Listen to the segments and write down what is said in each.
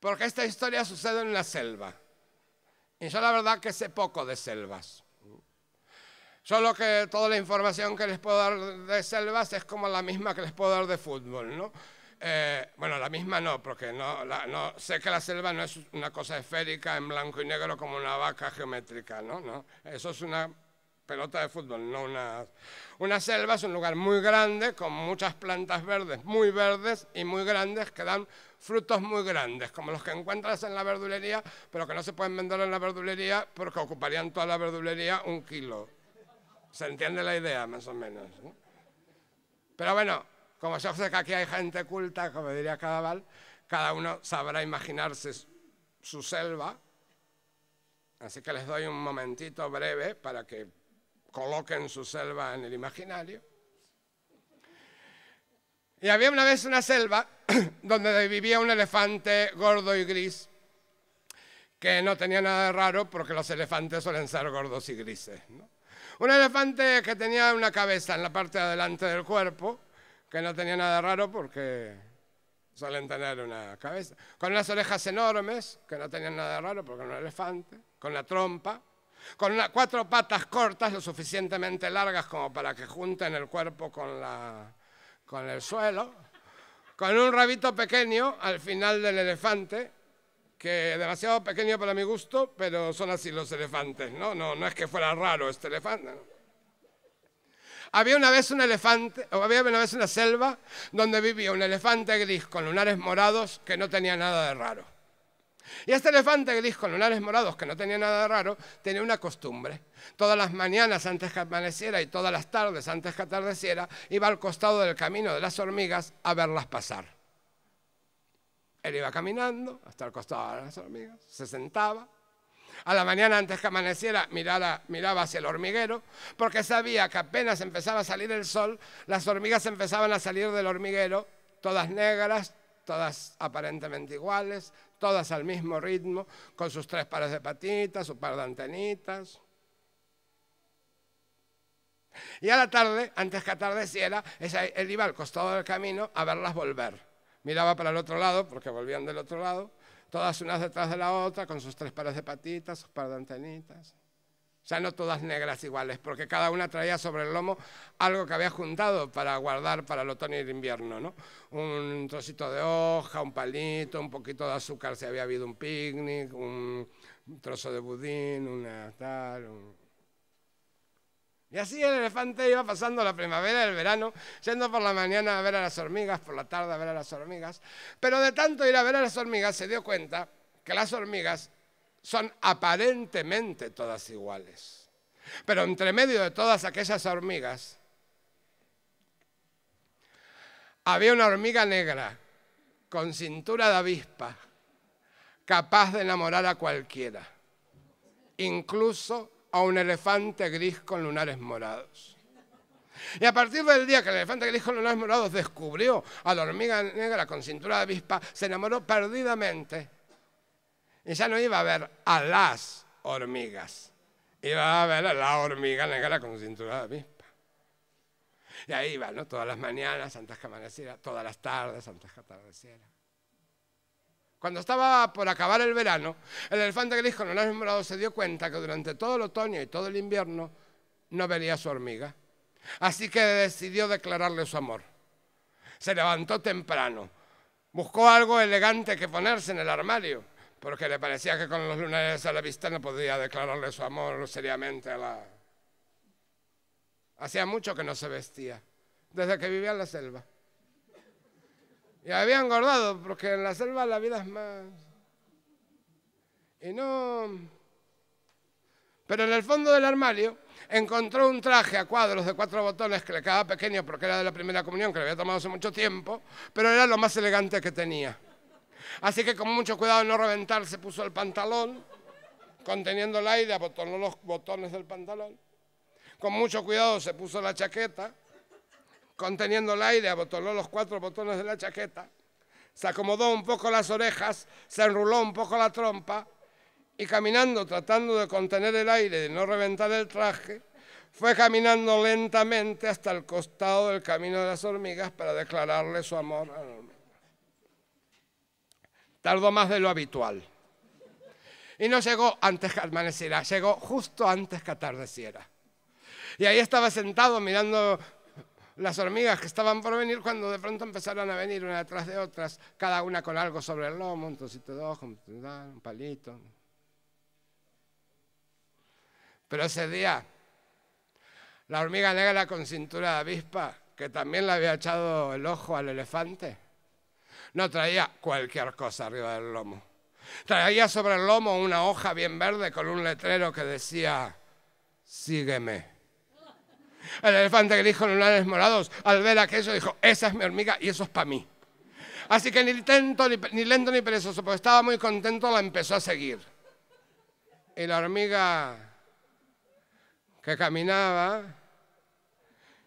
Porque esta historia sucede en la selva. Y yo la verdad que sé poco de selvas. Solo que toda la información que les puedo dar de selvas es como la misma que les puedo dar de fútbol, ¿no? Eh, bueno, la misma no, porque no, sé que la selva no es una cosa esférica en blanco y negro como una vaca geométrica, ¿no? no eso es una pelota de fútbol, no una... Una selva es un lugar muy grande, con muchas plantas verdes, muy verdes y muy grandes, que dan frutos muy grandes, como los que encuentras en la verdulería, pero que no se pueden vender en la verdulería porque ocuparían toda la verdulería un kilo. ¿Se entiende la idea, más o menos? Pero bueno, como yo sé que aquí hay gente culta, como diría Cadaval, cada uno sabrá imaginarse su selva. Así que les doy un momentito breve para que coloquen su selva en el imaginario. Y había una vez una selva donde vivía un elefante gordo y gris, que no tenía nada de raro porque los elefantes suelen ser gordos y grises. Un elefante que tenía una cabeza en la parte de adelante del cuerpo, que no tenía nada de raro porque suelen tener una cabeza. Con unas orejas enormes, que no tenían nada de raro porque era un elefante, con la trompa, con cuatro patas cortas lo suficientemente largas como para que junten el cuerpo con la con el suelo, con un rabito pequeño al final del elefante, que demasiado pequeño para mi gusto, pero son así los elefantes, ¿no? No, no es que fuera raro este elefante. Había una vez un elefante, había una vez una selva donde vivía un elefante gris con lunares morados que no tenía nada de raro. Y este elefante gris con lunares morados, que no tenía nada de raro, tenía una costumbre. Todas las mañanas antes que amaneciera y todas las tardes antes que atardeciera, iba al costado del camino de las hormigas a verlas pasar. Él iba caminando hasta el costado de las hormigas, se sentaba. A la mañana antes que amaneciera miraba hacia el hormiguero porque sabía que apenas empezaba a salir el sol, las hormigas empezaban a salir del hormiguero, todas negras, todas aparentemente iguales, todas al mismo ritmo, con sus tres pares de patitas, su par de antenitas. Y a la tarde, antes que atardeciera, él iba al costado del camino a verlas volver. Miraba para el otro lado, porque volvían del otro lado, todas unas detrás de la otra, con sus tres pares de patitas, sus par de antenitas sea, no todas negras iguales, porque cada una traía sobre el lomo algo que había juntado para guardar para el otoño y el invierno, ¿no? Un trocito de hoja, un palito, un poquito de azúcar si había habido un picnic, un trozo de budín, una tal, Y así el elefante iba pasando la primavera y el verano, yendo por la mañana a ver a las hormigas, por la tarde a ver a las hormigas, pero de tanto ir a ver a las hormigas se dio cuenta que las hormigas son aparentemente todas iguales. Pero entre medio de todas aquellas hormigas había una hormiga negra con cintura de avispa capaz de enamorar a cualquiera, incluso a un elefante gris con lunares morados. Y a partir del día que el elefante gris con lunares morados descubrió a la hormiga negra con cintura de avispa, se enamoró perdidamente y ya no iba a ver a las hormigas, iba a ver a la hormiga negra con cintura de avispa. Y ahí iba, ¿no? Todas las mañanas, antes que amaneciera, todas las tardes, antes que atardeciera. Cuando estaba por acabar el verano, el elefante gris con el nombrado se dio cuenta que durante todo el otoño y todo el invierno no vería a su hormiga. Así que decidió declararle su amor. Se levantó temprano, buscó algo elegante que ponerse en el armario porque le parecía que con los lunares a la vista no podía declararle su amor seriamente a la... Hacía mucho que no se vestía, desde que vivía en la selva. Y había engordado, porque en la selva la vida es más... Y no... Pero en el fondo del armario encontró un traje a cuadros de cuatro botones que le quedaba pequeño porque era de la primera comunión, que le había tomado hace mucho tiempo, pero era lo más elegante que tenía. Así que con mucho cuidado de no reventar, se puso el pantalón, conteniendo el aire, abotonó los botones del pantalón. Con mucho cuidado se puso la chaqueta, conteniendo el aire, abotonó los cuatro botones de la chaqueta. Se acomodó un poco las orejas, se enruló un poco la trompa y caminando, tratando de contener el aire, de no reventar el traje, fue caminando lentamente hasta el costado del camino de las hormigas para declararle su amor a la Tardó más de lo habitual. Y no llegó antes que amaneciera, llegó justo antes que atardeciera. Y ahí estaba sentado mirando las hormigas que estaban por venir cuando de pronto empezaron a venir una detrás de otras, cada una con algo sobre el lomo, un trocito de ojo, un palito. Pero ese día, la hormiga negra con cintura de avispa, que también le había echado el ojo al elefante, no traía cualquier cosa arriba del lomo. Traía sobre el lomo una hoja bien verde con un letrero que decía, sígueme. El elefante gris con lunares morados, al ver aquello, dijo, esa es mi hormiga y eso es para mí. Así que ni, ni, ni lento ni perezoso, porque estaba muy contento, la empezó a seguir. Y la hormiga que caminaba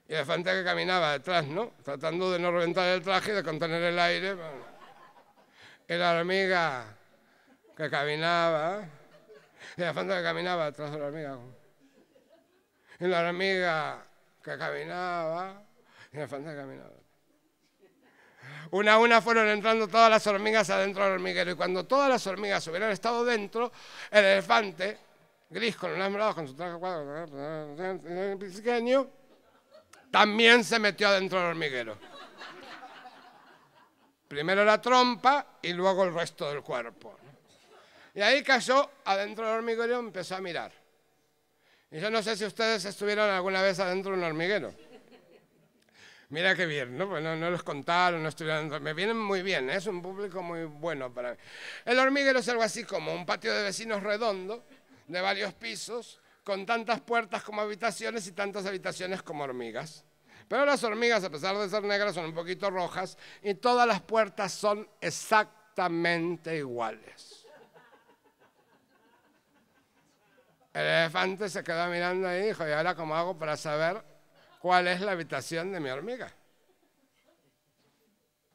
y el elefante que caminaba detrás, ¿no? Tratando de no reventar el traje, de contener el aire. Bueno. Y la hormiga que caminaba, el ¿eh? elefante que caminaba detrás de la hormiga. Y la hormiga que caminaba, y el elefante que caminaba. Una a una fueron entrando todas las hormigas adentro del hormiguero y cuando todas las hormigas hubieran estado dentro, el elefante, gris con un morado, con su traje cuadrado, pequeño, también se metió adentro del hormiguero. Primero la trompa y luego el resto del cuerpo. Y ahí cayó adentro del hormiguero y empezó a mirar. Y yo no sé si ustedes estuvieron alguna vez adentro de un hormiguero. Mira qué bien, ¿no? Bueno, no los contaron, no estuvieron. Me vienen muy bien, ¿eh? es un público muy bueno para mí. El hormiguero es algo así como un patio de vecinos redondo, de varios pisos, con tantas puertas como habitaciones y tantas habitaciones como hormigas. Pero las hormigas, a pesar de ser negras, son un poquito rojas y todas las puertas son exactamente iguales. El elefante se quedó mirando ahí y dijo, ¿y ahora cómo hago para saber cuál es la habitación de mi hormiga?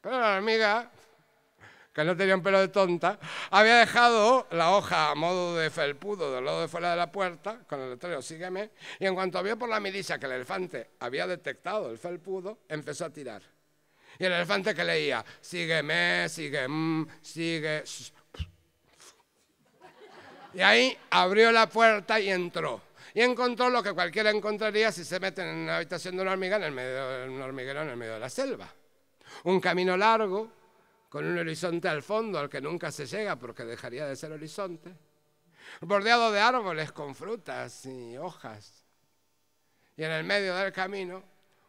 Pero la hormiga que no tenía un pelo de tonta, había dejado la hoja a modo de felpudo del lado de fuera de la puerta, con el letrero sígueme, y en cuanto vio por la milicia que el elefante había detectado el felpudo, empezó a tirar. Y el elefante que leía, sígueme, sigue, sígueme mm, sigue. Y ahí abrió la puerta y entró. Y encontró lo que cualquiera encontraría si se meten en una habitación de una hormiga en medio, de un hormiguero en el medio de la selva. Un camino largo, con un horizonte al fondo al que nunca se llega porque dejaría de ser horizonte, bordeado de árboles con frutas y hojas, y en el medio del camino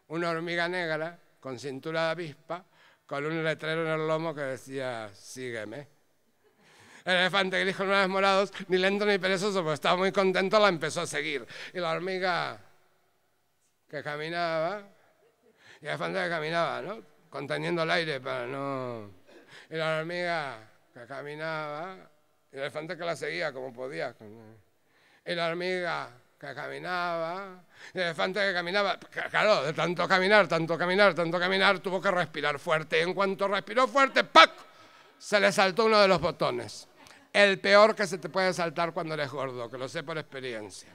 una hormiga negra con cintura de avispa, con un letrero en el lomo que decía, sígueme. El elefante gris con manos morados, ni lento ni perezoso, pues estaba muy contento, la empezó a seguir. Y la hormiga que caminaba, y el elefante que caminaba, ¿no? Conteniendo el aire para no el la hormiga que caminaba, el elefante que la seguía como podía. El la hormiga que caminaba, el elefante que caminaba. Claro, de tanto caminar, tanto caminar, tanto caminar, tuvo que respirar fuerte. Y en cuanto respiró fuerte, ¡pac! Se le saltó uno de los botones. El peor que se te puede saltar cuando eres gordo, que lo sé por experiencia.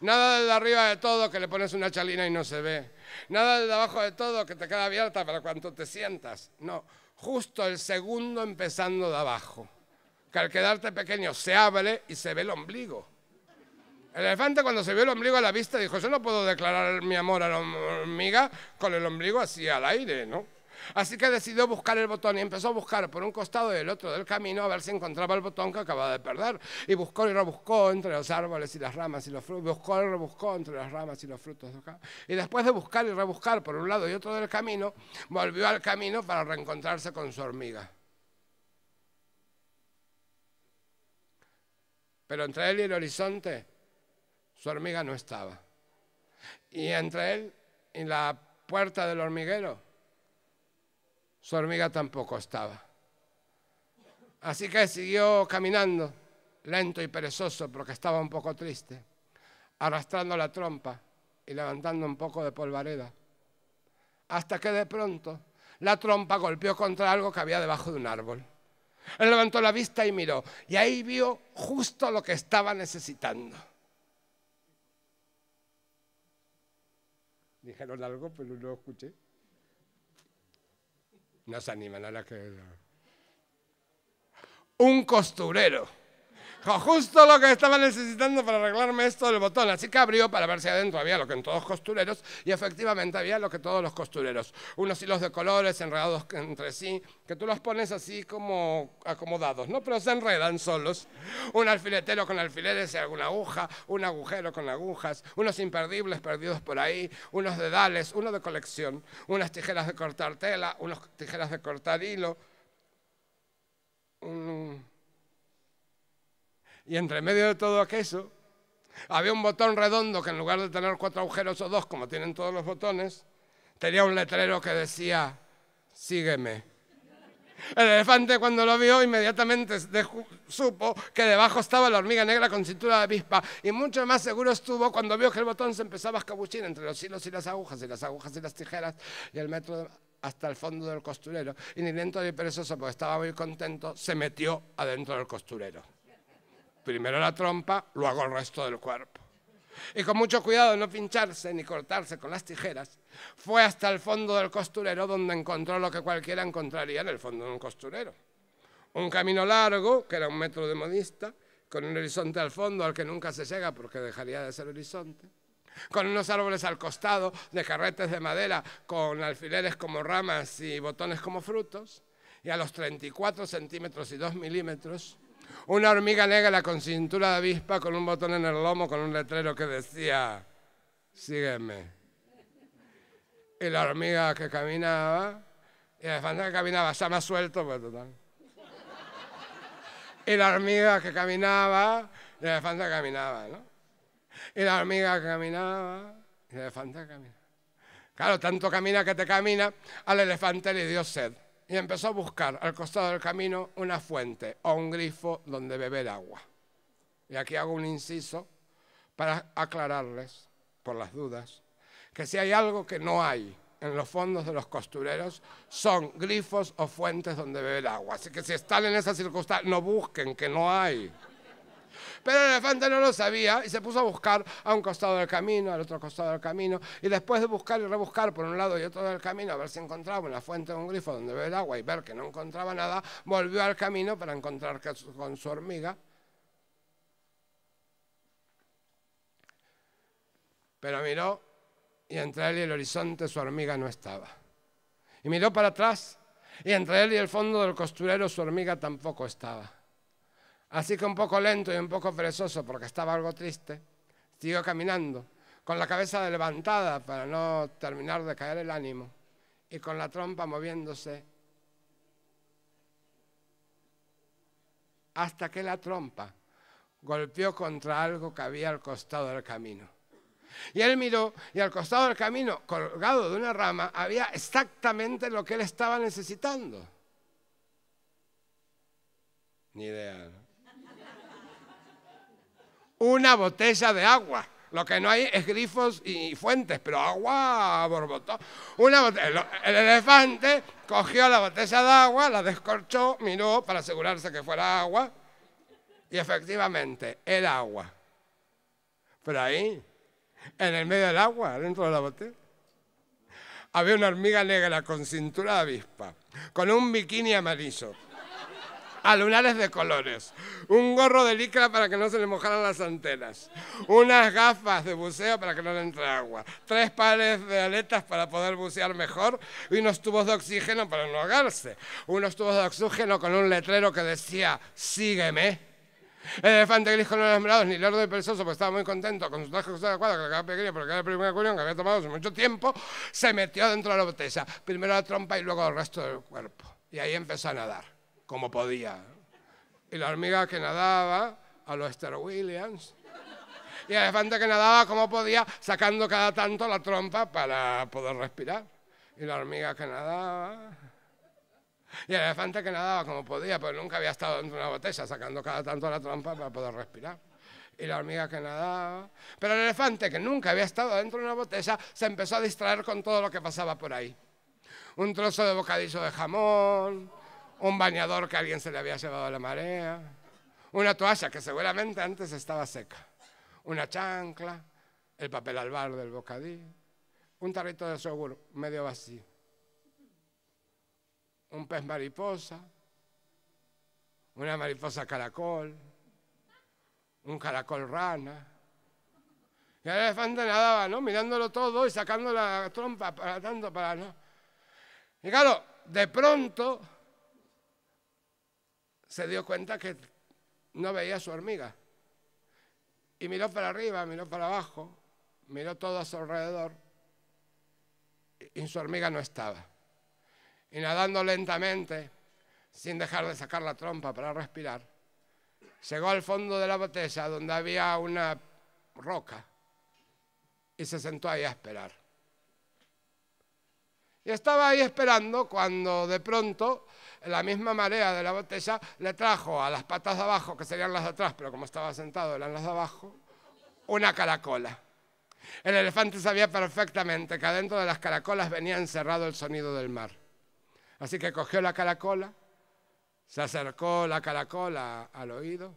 Nada de arriba de todo que le pones una chalina y no se ve. Nada de abajo de todo que te queda abierta para cuando te sientas. No justo el segundo empezando de abajo, que al quedarte pequeño se abre y se ve el ombligo. El elefante cuando se vio el ombligo a la vista dijo, yo no puedo declarar mi amor a la hormiga con el ombligo así al aire, ¿no? Así que decidió buscar el botón y empezó a buscar por un costado y el otro del camino a ver si encontraba el botón que acababa de perder. Y buscó y rebuscó entre los árboles y las ramas y los frutos. Buscó y rebuscó entre las ramas y los frutos. Y después de buscar y rebuscar por un lado y otro del camino, volvió al camino para reencontrarse con su hormiga. Pero entre él y el horizonte, su hormiga no estaba. Y entre él y la puerta del hormiguero, su hormiga tampoco estaba. Así que siguió caminando, lento y perezoso, porque estaba un poco triste, arrastrando la trompa y levantando un poco de polvareda. Hasta que de pronto la trompa golpeó contra algo que había debajo de un árbol. Él levantó la vista y miró, y ahí vio justo lo que estaba necesitando. Dijeron algo, pero no lo escuché. No animan a la que... Un costurero justo lo que estaba necesitando para arreglarme esto del botón. Así que abrió para ver si adentro había lo que en todos costureros y efectivamente había lo que todos los costureros. Unos hilos de colores enredados entre sí, que tú los pones así como acomodados, ¿no? Pero se enredan solos. Un alfiletero con alfileres y alguna aguja, un agujero con agujas, unos imperdibles perdidos por ahí, unos dedales, uno de colección, unas tijeras de cortar tela, unas tijeras de cortar hilo. Un mm. Y entre medio de todo aquello, había un botón redondo que en lugar de tener cuatro agujeros o dos, como tienen todos los botones, tenía un letrero que decía, sígueme. El elefante cuando lo vio inmediatamente supo que debajo estaba la hormiga negra con cintura de avispa y mucho más seguro estuvo cuando vio que el botón se empezaba a escabuchir entre los hilos y las agujas y las agujas y las tijeras y el metro hasta el fondo del costurero. Y ni lento ni perezoso, porque estaba muy contento, se metió adentro del costurero primero la trompa, luego el resto del cuerpo. Y con mucho cuidado de no pincharse ni cortarse con las tijeras, fue hasta el fondo del costurero donde encontró lo que cualquiera encontraría en el fondo de un costurero. Un camino largo, que era un metro de modista, con un horizonte al fondo al que nunca se llega porque dejaría de ser horizonte, con unos árboles al costado de carretes de madera con alfileres como ramas y botones como frutos, y a los 34 centímetros y 2 milímetros una hormiga negra con cintura de avispa, con un botón en el lomo, con un letrero que decía, sígueme. Y la hormiga que caminaba, y el elefante que caminaba, está más suelto, pues total. Y la hormiga que caminaba, y el elefante que caminaba, ¿no? Y la hormiga que caminaba, y el elefante que caminaba. Claro, tanto camina que te camina, al elefante le dio sed y empezó a buscar al costado del camino una fuente o un grifo donde beber agua. Y aquí hago un inciso para aclararles, por las dudas, que si hay algo que no hay en los fondos de los costureros son grifos o fuentes donde beber agua. Así que si están en esa circunstancia, no busquen, que no hay. Pero el elefante no lo sabía y se puso a buscar a un costado del camino, al otro costado del camino, y después de buscar y rebuscar por un lado y otro del camino, a ver si encontraba una fuente de un grifo donde el agua y ver que no encontraba nada, volvió al camino para encontrar con su hormiga. Pero miró y entre él y el horizonte su hormiga no estaba. Y miró para atrás y entre él y el fondo del costurero su hormiga tampoco estaba. Así que un poco lento y un poco perezoso, porque estaba algo triste, siguió caminando, con la cabeza levantada para no terminar de caer el ánimo, y con la trompa moviéndose, hasta que la trompa golpeó contra algo que había al costado del camino. Y él miró y al costado del camino, colgado de una rama, había exactamente lo que él estaba necesitando. Ni idea. ¿no? una botella de agua. Lo que no hay es grifos y fuentes, pero agua borbotó. Una el elefante cogió la botella de agua, la descorchó, miró para asegurarse que fuera agua, y efectivamente, el agua. Pero ahí, en el medio del agua, dentro de la botella, había una hormiga negra con cintura de avispa, con un bikini amarillo a de colores, un gorro de licra para que no se le mojaran las antenas, unas gafas de buceo para que no le entre agua, tres pares de aletas para poder bucear mejor y unos tubos de oxígeno para no ahogarse, unos tubos de oxígeno con un letrero que decía, sígueme. El elefante gris con los nombrados, ni Lordo ni Perezoso, porque estaba muy contento con su traje de cuadra, que era pequeño, porque era el primer acuñón que había tomado hace mucho tiempo, se metió dentro de la botella. Primero la trompa y luego el resto del cuerpo. Y ahí empezó a nadar como podía. Y la hormiga que nadaba a los Star Williams. Y el elefante que nadaba como podía, sacando cada tanto la trompa para poder respirar. Y la hormiga que nadaba. Y el elefante que nadaba como podía, pero pues nunca había estado dentro de una botella, sacando cada tanto la trompa para poder respirar. Y la hormiga que nadaba. Pero el elefante que nunca había estado dentro de una botella se empezó a distraer con todo lo que pasaba por ahí. Un trozo de bocadillo de jamón, un bañador que alguien se le había llevado a la marea, una toalla que seguramente antes estaba seca, una chancla, el papel albar del bocadillo, un tarrito de yogur medio vacío, un pez mariposa, una mariposa caracol, un caracol rana. Y el elefante nadaba, ¿no? Mirándolo todo y sacando la trompa para tanto para no. Y claro, de pronto se dio cuenta que no veía a su hormiga. Y miró para arriba, miró para abajo, miró todo a su alrededor y su hormiga no estaba. Y nadando lentamente, sin dejar de sacar la trompa para respirar, llegó al fondo de la botella donde había una roca y se sentó ahí a esperar. Y estaba ahí esperando cuando de pronto la misma marea de la botella le trajo a las patas de abajo, que serían las de atrás, pero como estaba sentado eran las de abajo, una caracola. El elefante sabía perfectamente que adentro de las caracolas venía encerrado el sonido del mar. Así que cogió la caracola, se acercó la caracola al oído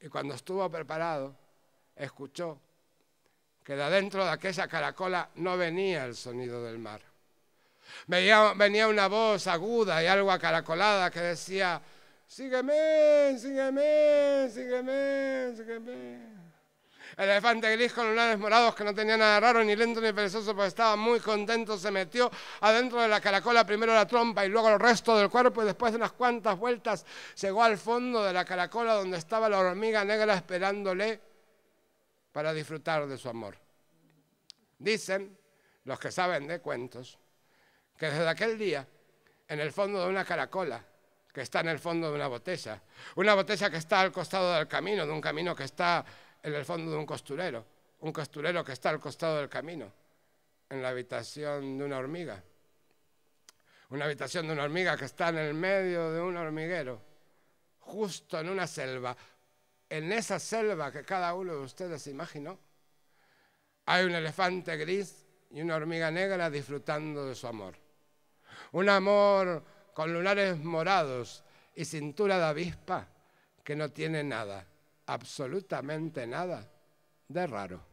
y cuando estuvo preparado, escuchó que de adentro de aquella caracola no venía el sonido del mar, Venía, una voz aguda y algo acaracolada que decía, sígueme, sígueme, sígueme, sígueme. El elefante gris con lunares morados que no tenía nada raro, ni lento ni perezoso, porque estaba muy contento, se metió adentro de la caracola, primero la trompa y luego el resto del cuerpo, y después de unas cuantas vueltas llegó al fondo de la caracola donde estaba la hormiga negra esperándole para disfrutar de su amor. Dicen los que saben de cuentos que desde aquel día, en el fondo de una caracola, que está en el fondo de una botella, una botella que está al costado del camino, de un camino que está en el fondo de un costurero, un costurero que está al costado del camino, en la habitación de una hormiga, una habitación de una hormiga que está en el medio de un hormiguero, justo en una selva, en esa selva que cada uno de ustedes imaginó, hay un elefante gris y una hormiga negra disfrutando de su amor un amor con lunares morados y cintura de avispa que no tiene nada, absolutamente nada de raro.